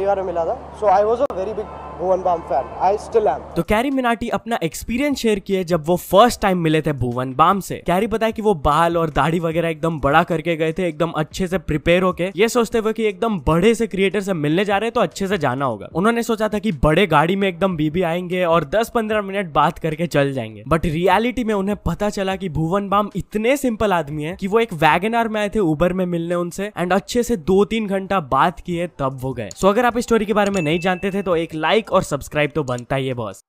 पहली बार मिला था so I was a very big Bhuvan Bam fan I still am तो कैरी मिनाटी अपना एक्सपीरियंस शेयर किए जब वो फर्स्ट टाइम मिले थे भुवन बाम से कैरी बताया कि वो बाल और दाढ़ी वगैरह एकदम बड़ा करके गए थे एकदम अच्छे से प्रिपेयर होके ये सोचते हुए कि एकदम बड़े से क्रिएटर से मिलने जा रहे हैं तो अच्छे से जाना होगा उन्होंने सोचा था कि बड़े गाड़ी में एकदम बीबी आएंगे और 10-15 मिनट बात करके चल जाएंगे बट रियलिटी में उन्हें पता चला कि भुवन बाम इतने सिंपल आदमी है कि वो एक वैगन आर में आए थे उबर में मिलने उनसे एंड अच्छे से दो तीन घंटा बात किए तब वो गए सो so, अगर आप इस स्टोरी के बारे में नहीं जानते थे तो एक लाइक और सब्सक्राइब तो बनता ही है बॉस